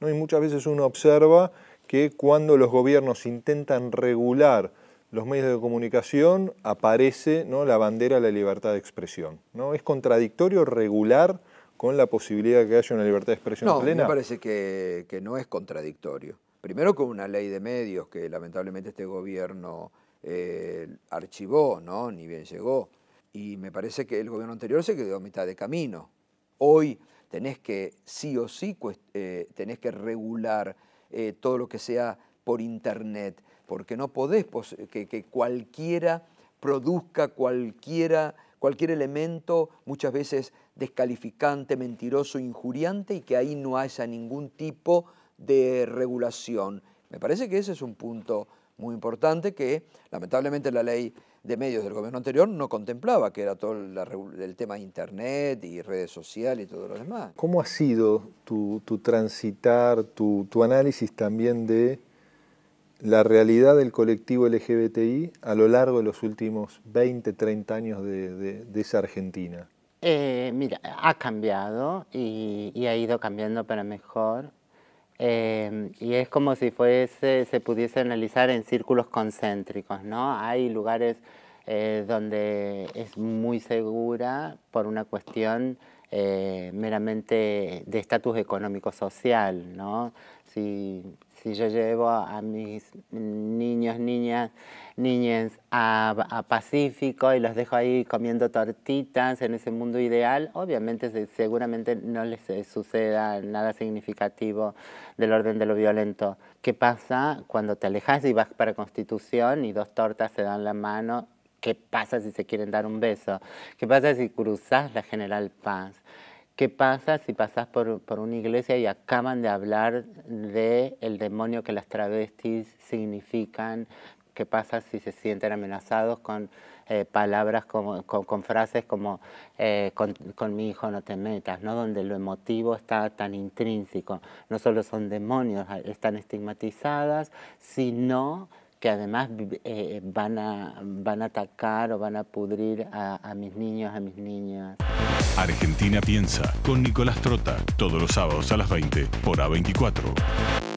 Y muchas veces uno observa que cuando los gobiernos intentan regular los medios de comunicación, aparece ¿no? la bandera de la libertad de expresión. ¿no? ¿Es contradictorio regular con la posibilidad de que haya una libertad de expresión plena? No, me parece que, no es contradictorio. Primero con una ley de medios que lamentablemente este gobierno eh, archivó, ¿no? ni bien llegó. Y me parece que el gobierno anterior se quedó a mitad de camino. Hoy tenés que sí o sí eh, tenés que regular eh, todo lo que sea por Internet, porque no podés que, cualquiera produzca cualquiera, cualquier elemento, muchas veces descalificante, mentiroso, injuriante, y que ahí no haya ningún tipo de regulación. Me parece que ese es un punto muy importante que lamentablemente la ley de medios del gobierno anterior no contemplaba, que era todo el tema de Internet y redes sociales y todo lo demás. ¿Cómo ha sido tu, transitar, tu, análisis también de la realidad del colectivo LGBTI a lo largo de los últimos 20, 30 años de, esa Argentina? Eh, mira, ha cambiado y ha ido cambiando para mejor Em, y es como si fuese, se pudiese analizar en círculos concéntricos, ¿no? Hay lugares eh, donde es muy segura por una cuestión eh, meramente de estatus económico-social, ¿no? Si, yo llevo a mis niños, niñas, niñas a, a, Pacífico y los dejo ahí comiendo tortitas en ese mundo ideal, obviamente seguramente no les eh, suceda nada significativo del orden de lo violento. ¿Qué pasa cuando te alejas y vas para Constitución y dos tortas se dan la mano ¿Qué pasa si se quieren dar un beso? ¿Qué pasa si cruzas la General Paz? ¿Qué pasa si pasas por, por, una iglesia y acaban de hablar de el demonio que las travestis significan? ¿Qué pasa si se sienten amenazados con eh, palabras, como, con, frases como eh, con, con, mi hijo no te metas, ¿no? donde lo emotivo está tan intrínseco? No solo son demonios, están estigmatizadas, sino que además eh, eh, van, a, van a atacar o van a pudrir a, mis niños, a mis niñas. Argentina Piensa, con Nicolás Trota, todos los sábados a las 20 por A24.